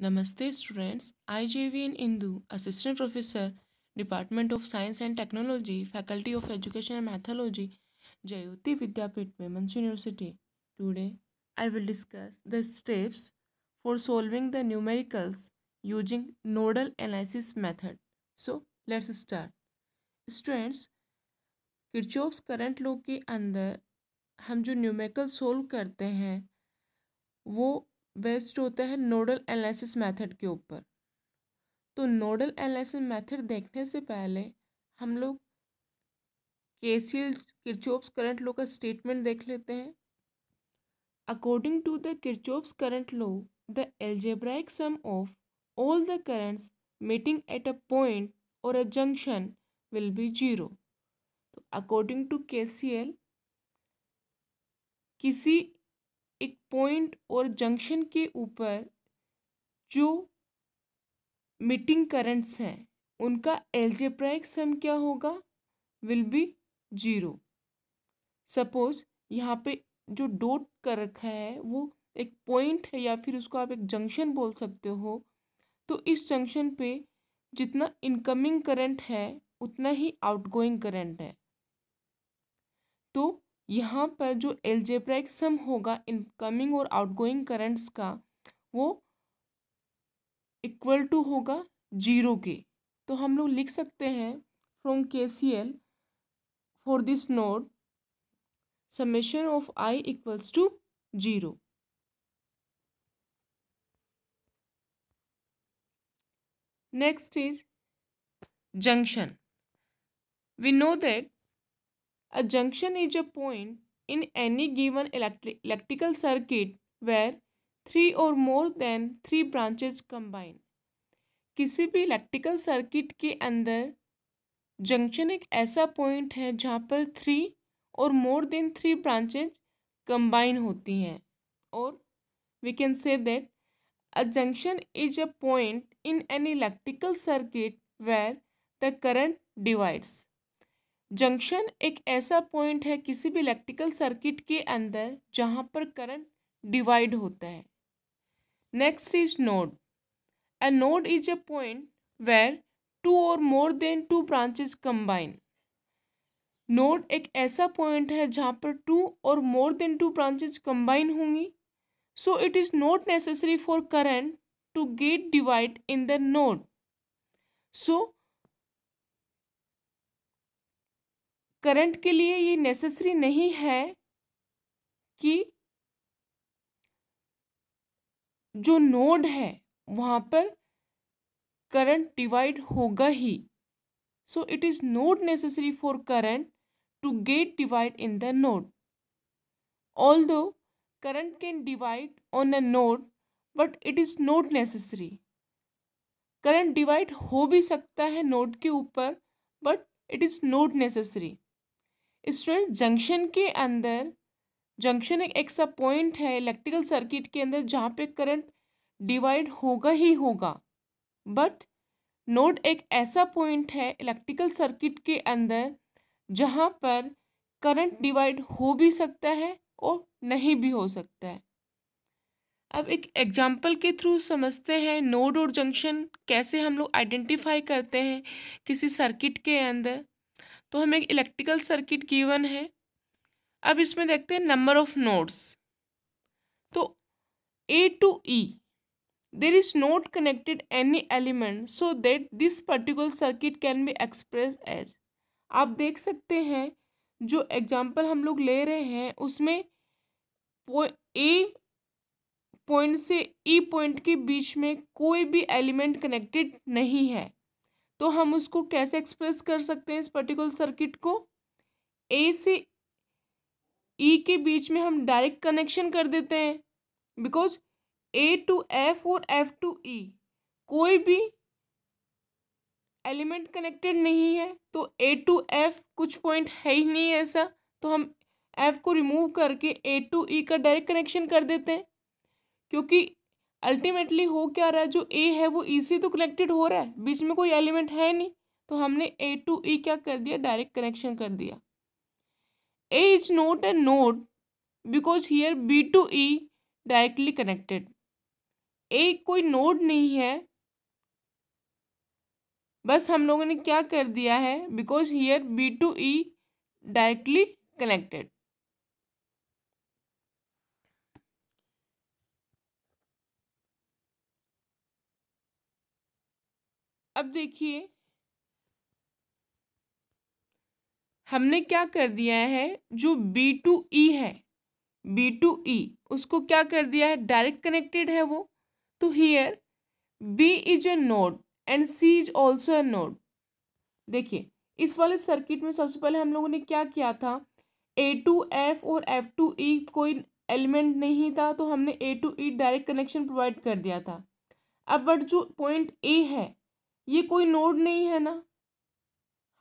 नमस्ते students I J V N Indu assistant professor department of science and technology faculty of education and methodology Jyoti Vidyapeeth women's university today I will discuss the steps for solving the numericals using nodal analysis method so let's start students Kirchhoff's current law के अंदर हम जो numerical solve करते हैं वो based होता है nodal analysis method के ऊपर तो नोडल एनालिसिस मेथड देखने से पहले हम लोग के सी एल किरचोप्स करंट लो का स्टेटमेंट देख लेते हैं according to the Kirchhoff's current law the algebraic sum of the the meeting at a point और a junction will be zero तो according to K C L किसी एक पॉइंट और junction के ऊपर जो मीटिंग करंट्स हैं उनका एल्जेब्राइक सम क्या होगा विल बी जीरो सपोज यहाँ पे जो डोट कर रखा है वो एक पॉइंट है या फिर उसको आप एक जंक्शन बोल सकते हो तो इस जंक्शन पे जितना इनकमिंग करंट है उतना ही आउटगोइंग करंट है तो यहाँ पर जो एल्जेब्रिक सम होगा इनकमिंग और आउटगोइंग करंट्स का वो इक्वल टू होगा जीरो के तो हम लोग लिख सकते हैं from K C L for this node summation of I equals to zero next is junction we know that a junction is a point in any given electrical circuit circuit three और more than three branches branches किसी भी electrical circuit के अंदर junction एक ऐसा point है जहाँ पर थ्री और more than three branches combine होती हैं और we can say that a junction is a point in an electrical circuit where the current divides junction एक ऐसा पॉइंट है किसी भी इलेक्ट्रिकल सर्किट के अंदर जहाँ पर करंट डिवाइड होता है next is node a node is a point where two और more than two branches combine node एक ऐसा पॉइंट है जहाँ पर टू और more than two branches combine होंगी so it is not necessary for current to get divide in the node so current के लिए ये नेसेसरी नहीं है कि जो नोड है वहाँ पर करंट डिवाइड होगा ही so it is not necessary for current to get divide in the node although current can divide on a node but it is not necessary current divide हो भी सकता है node के ऊपर but it is not necessary student junction के अंदर junction एक ऐसा पॉइंट है इलेक्ट्रिकल सर्किट के अंदर जहाँ पे करंट डिवाइड होगा ही होगा बट नोड एक ऐसा पॉइंट है इलेक्ट्रिकल सर्किट के अंदर जहाँ पर करंट डिवाइड हो भी सकता है और नहीं भी हो सकता है अब एक एग्जाम्पल के थ्रू समझते हैं नोड और जंक्शन कैसे हम लोग आइडेंटिफाई करते हैं किसी सर्किट के अंदर तो हमें इलेक्ट्रिकल सर्किट गिवन है अब इसमें देखते हैं नंबर ऑफ नोड्स तो A to E there is not connected any element so that this particular circuit can be express as आप देख सकते हैं जो एग्जाम्पल हम लोग ले रहे हैं उसमें ए पॉइंट से ई e पॉइंट के बीच में कोई भी एलिमेंट कनेक्टेड नहीं है तो हम उसको कैसे एक्सप्रेस कर सकते हैं इस पर्टिकुलर सर्किट को ए से ई e के बीच में हम डायरेक्ट कनेक्शन कर देते हैं बिकॉज ए टू एफ और एफ टू ई कोई भी एलिमेंट कनेक्टेड नहीं है तो ए टू एफ कुछ पॉइंट है ही नहीं ऐसा तो हम एफ को रिमूव करके ए टू ई का डायरेक्ट कनेक्शन कर देते हैं क्योंकि अल्टीमेटली हो क्या रहा है जो ए है वो ई से तो कनेक्टेड हो रहा है बीच में कोई एलिमेंट है नहीं तो हमने ए टू ई क्या कर दिया डायरेक्ट कनेक्शन कर दिया A is not a node because here B to E directly connected A कोई नोड नहीं है बस हम लोगों ने क्या कर दिया है because here B to E directly connected अब देखिए हमने क्या कर दिया है जो बी टू ई है बी टू ई उसको क्या कर दिया है डायरेक्ट कनेक्टेड है वो तो here B is a node and C is also a node देखिए इस वाले सर्किट में सबसे पहले हम लोगों ने क्या किया था ए टू एफ और एफ टू ई कोई एलिमेंट नहीं था तो हमने A to E direct connection provide कर दिया था अब बट जो पॉइंट ए है ये कोई नोड नहीं है ना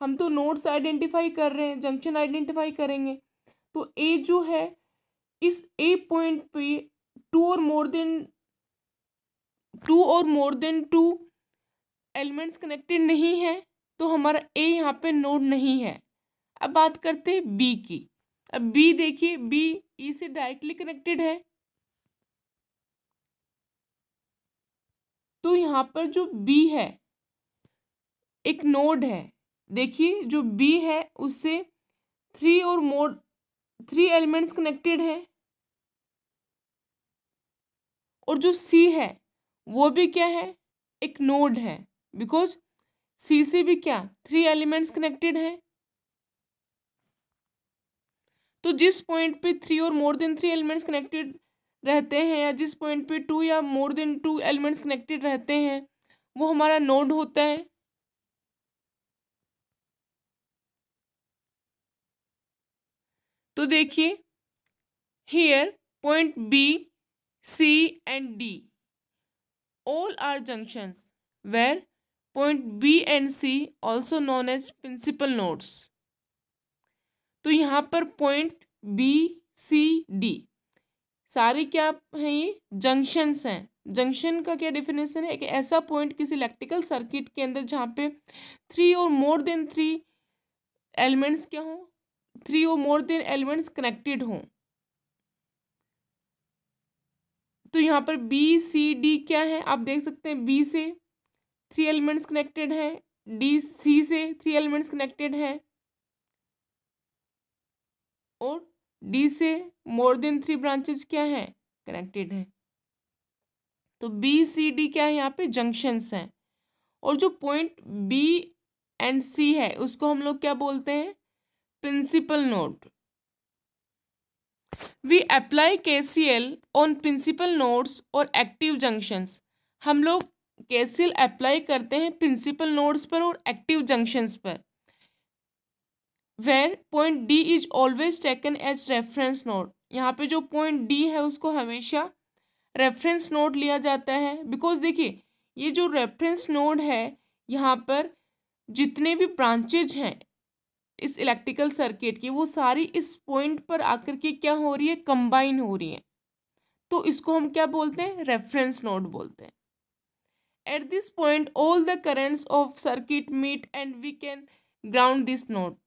हम तो नोड्स आइडेंटिफाई कर रहे हैं जंक्शन आइडेंटिफाई करेंगे तो ए जो है इस ए पॉइंट पे टू और मोर देन टू और more than two elements connected नहीं है तो हमारा ए यहाँ पे नोड नहीं है अब बात करते हैं बी की अब बी देखिए बी ई e से डायरेक्टली कनेक्टेड है तो यहाँ पर जो बी है एक नोड है देखिए जो बी है उससे थ्री और मोड थ्री एलिमेंट्स कनेक्टेड है और जो सी है वो भी क्या है एक नोड है बिकॉज सी से भी क्या थ्री एलिमेंट्स कनेक्टेड हैं तो जिस पॉइंट पे थ्री और more than three elements connected रहते हैं या जिस पॉइंट पे टू या more than two elements connected रहते हैं वो हमारा नोड होता है तो देखिए here point B C and D all are junctions where point B and C also known as principal nodes तो यहाँ पर पॉइंट बी सी डी सारे क्या हैं ये जंक्शंस हैं जंक्शन का क्या डिफिनेशन है एक ऐसा पॉइंट किसी इलेक्ट्रिकल सर्किट के अंदर जहाँ पे थ्री और मोर देन थ्री एलिमेंट्स क्या हों थ्री और मोर देन एलिमेंट्स कनेक्टेड हों तो यहाँ पर बी सी डी क्या है आप देख सकते हैं बी से थ्री एलिमेंट्स कनेक्टेड हैं डी सी से थ्री एलिमेंट्स कनेक्टेड हैं और डी से मोर देन थ्री ब्रांचेज क्या हैं कनेक्टेड हैं तो बी सी डी क्या है यहाँ पे जंक्शंस हैं और जो पॉइंट बी एंड सी है उसको हम लोग क्या बोलते हैं principal note we apply K C L on principal nodes और एक्टिव जंक्शंस हम लोग के सी एल अप्लाई करते हैं प्रिंसिपल नोट्स पर और एक्टिव जंक्शंस पर where point D is always taken as reference node यहाँ पे जो पॉइंट डी है उसको हमेशा रेफरेंस नोट लिया जाता है बिकॉज देखिए ये जो रेफरेंस नोड है यहाँ पर जितने भी ब्रांचेज हैं इस इलेक्ट्रिकल सर्किट की वो सारी इस पॉइंट पर आकर के क्या हो रही है कंबाइन हो रही है तो इसको हम क्या बोलते हैं रेफरेंस नोड बोलते हैं at this point all the currents of circuit meet and we can ground this node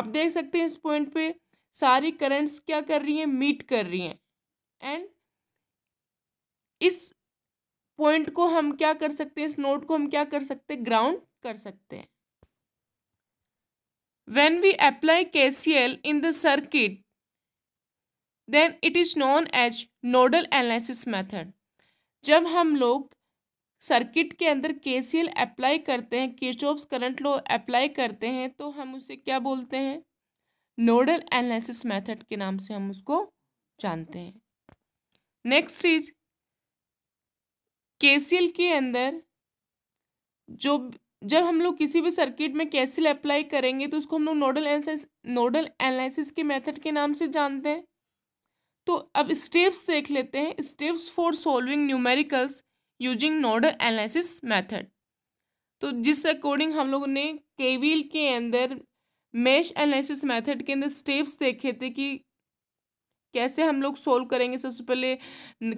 आप देख सकते हैं इस पॉइंट पे सारी करेंट्स क्या कर रही हैं मीट कर रही हैं एंड इस पॉइंट को हम क्या कर सकते हैं इस नोड को हम क्या कर सकते हैं ग्राउंड कर सकते हैं When we apply KCL in the circuit, then it is known as nodal analysis method. जब हम लोग सर्किट के अंदर के सी एल अप्लाई करते हैं केचॉप्स करंट लो अप्लाई करते हैं तो हम उसे क्या बोलते हैं नोडल एनालिसिस मेथड के नाम से हम उसको जानते हैं नेक्स्ट इज के सी एल के अंदर जो जब हम लोग किसी भी सर्किट में कैसिल अप्लाई करेंगे तो उसको हम लोग नोडल एनालिसिस नोडल एनालिसिस के मेथड के नाम से जानते हैं तो अब स्टेप्स देख लेते हैं steps for solving numericals using nodal analysis method तो जिस अकॉर्डिंग हम लोगों ने केवील के अंदर मेश एनालिसिस मेथड के अंदर स्टेप्स देखे थे कि कैसे हम लोग सोल्व करेंगे सबसे पहले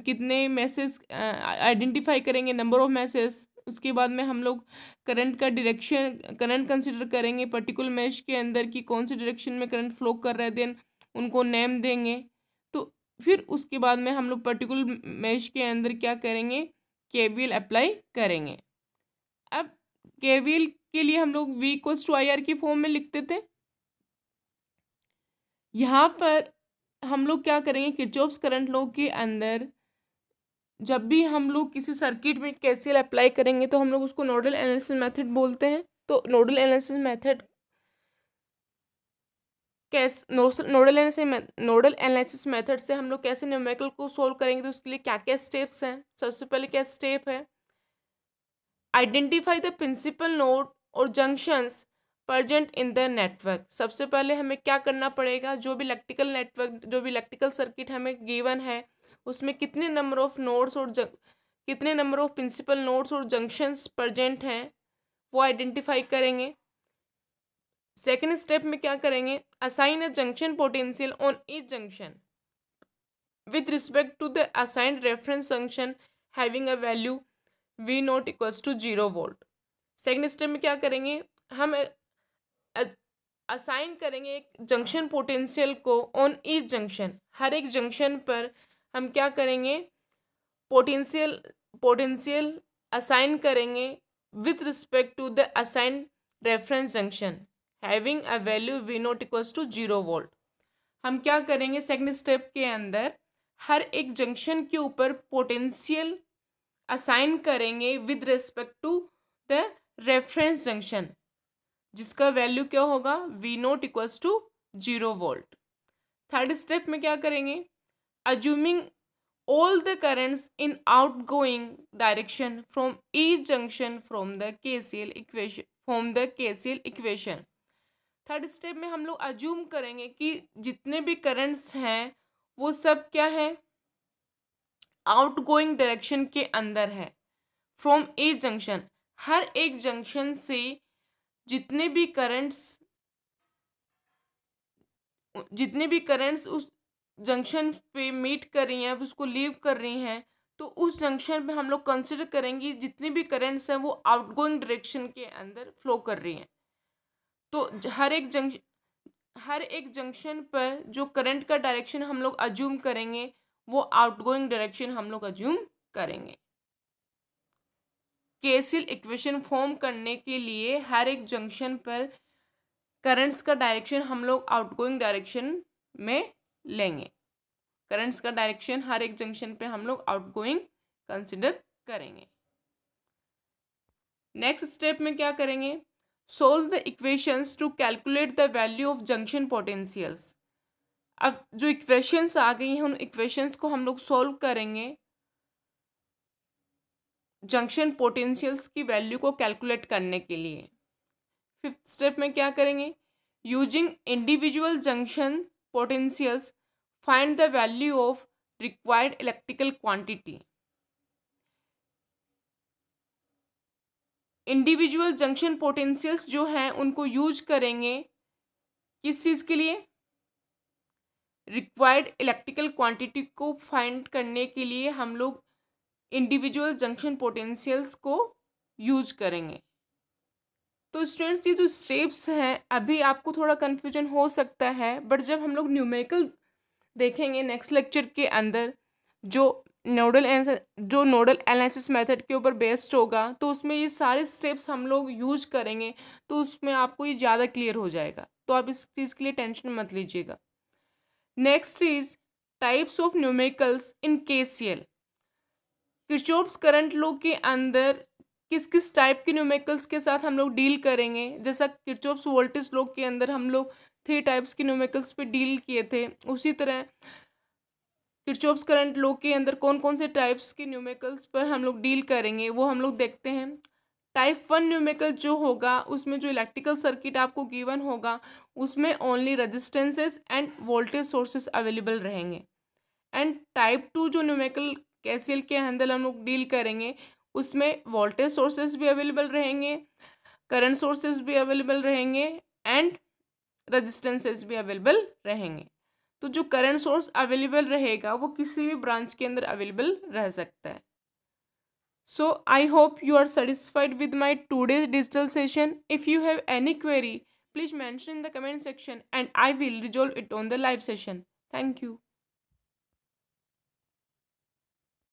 कितने मैसेज आइडेंटिफाई करेंगे नंबर ऑफ मैसेज उसके बाद में हम लोग करंट का डायरेक्शन करंट कंसिडर करेंगे पर्टिकुलर मैश के अंदर कि कौन से डायरेक्शन में करंट फ्लो कर रहा है देन उनको नेम देंगे तो फिर उसके बाद में हम लोग पर्टिकुलर मैश के अंदर क्या करेंगे केवील अप्लाई करेंगे अब केवील के लिए हम लोग वी को टू आई आर के फॉर्म में लिखते थे यहाँ पर हम लोग क्या करेंगे किचॉप्स करंट लॉ के अंदर जब भी हम लोग किसी सर्किट में कैसीएल अप्लाई करेंगे तो हम लोग उसको नोडल एनालिसिस मेथड बोलते हैं तो नोडल एनालिसिस मेथड कैस nodal analysis nodal analysis method से हम लोग कैसे न्यूमेरिकल को सोल्व करेंगे तो उसके लिए क्या क्या स्टेप्स हैं सबसे पहले क्या स्टेप है आइडेंटिफाई द प्रिंसिपल नोड और junctions present in the network सबसे पहले हमें क्या करना पड़ेगा जो भी इलेक्ट्रिकल नेटवर्क जो भी इलेक्ट्रिकल सर्किट हमें गिवन है उसमें कितने नंबर ऑफ नोड्स और जंग कितने नंबर ऑफ प्रिंसिपल नोड्स और जंक्शंस प्रजेंट हैं वो आइडेंटिफाई करेंगे सेकेंड स्टेप में क्या करेंगे assign a junction potential on each junction with respect to the assigned reference junction having a value V not equals to zero volt second step में क्या करेंगे हम असाइन करेंगे एक जंक्शन पोटेंशियल को ऑन ईच जंक्शन हर एक junction पर हम क्या करेंगे पोटेंशियल पोटेंशियल असाइन करेंगे with respect to the assign reference junction having a value V not equals to zero volt हम क्या करेंगे सेकंड स्टेप के अंदर हर एक जंक्शन के ऊपर पोटेंशियल असाइन करेंगे with respect to the reference junction जिसका वैल्यू क्या होगा V not equals to zero volt third step में क्या करेंगे assuming all the currents in outgoing direction from each junction from the KCL equation from the KCL equation third step में हम लोग assume करेंगे कि जितने भी करंट्स हैं वो सब क्या है आउट गोइंग डायरेक्शन के अंदर है फ्रॉम ए जंक्शन हर एक जंक्शन से जितने भी करंट्स जितने भी करंट्स उस जंक्शन पे मीट कर रही हैं उसको लीव कर रही हैं तो उस जंक्शन पे हम लोग कंसिडर करेंगे जितनी भी करेंट्स हैं वो आउटगोइंग डायरेक्शन के अंदर फ्लो कर रही हैं तो हर एक जंक्श हर एक जंक्शन पर जो करंट का डायरेक्शन हम लोग अज्यूम करेंगे वो आउटगोइंग डायरेक्शन हम लोग अज्यूम करेंगे केसिल इक्वेशन फॉर्म करने के लिए हर एक जंक्शन पर करंट्स का डायरेक्शन हम लोग आउटगोइंग डायरेक्शन में लेंगे करंट्स का डायरेक्शन हर एक जंक्शन पे हम लोग आउटगोइंग कंसिडर करेंगे नेक्स्ट स्टेप में क्या करेंगे solve the equations to calculate the value of junction potentials अब जो इक्वेशंस आ गई हैं उन इक्वेशंस को हम लोग सोल्व करेंगे जंक्शन पोटेंशियल्स की वैल्यू को कैलकुलेट करने के लिए फिफ्थ स्टेप में क्या करेंगे using individual junction potentials find the value of required electrical quantity individual junction potentials जो हैं उनको यूज करेंगे किस चीज़ के लिए रिक्वायर्ड इलेक्ट्रिकल क्वांटिटी को फाइंड करने के लिए हम लोग इंडिविजुअल जंक्शन पोटेंशियल्स को यूज करेंगे तो स्टूडेंट्स ये जो स्टेप्स हैं अभी आपको थोड़ा कन्फ्यूजन हो सकता है बट जब हम लोग न्यूमेरिकल देखेंगे नेक्स्ट लेक्चर के अंदर जो नोडल जो नोडल एनालिसिस मेथड के ऊपर बेस्ड होगा तो उसमें ये सारे स्टेप्स हम लोग यूज करेंगे तो उसमें आपको ये ज़्यादा क्लियर हो जाएगा तो आप इस चीज़ के लिए टेंशन मत लीजिएगा next is types of numericals in K C L current लो के अंदर किस किस टाइप के न्यूमेकल्स के साथ हम लोग डील करेंगे जैसा किचोप्स वोल्टेज लोग के अंदर हम लोग थ्री टाइप्स के न्यूमेकल्स पे डील किए थे उसी तरह किचोप्स करंट लोग के अंदर कौन कौन से टाइप्स के न्यूमेकल्स पर हम लोग डील करेंगे वो हम लोग देखते हैं टाइप वन न्यूमेकल जो होगा उसमें जो इलेक्ट्रिकल सर्किट आपको गिवन होगा उसमें only resistances and voltage sources available रहेंगे एंड टाइप टू जो न्यूमेकल कैसील के अंदर हम लोग डील करेंगे उसमें वोल्टेज सोर्सेज भी अवेलेबल रहेंगे करंट सोर्सेज भी अवेलेबल रहेंगे एंड रजिस्टेंसेज भी अवेलेबल रहेंगे तो जो करंट सोर्स अवेलेबल रहेगा वो किसी भी ब्रांच के अंदर अवेलेबल रह सकता है so I hope you are satisfied with my today digital session if you have any query please mention in the comment section and I will resolve it on the live session thank you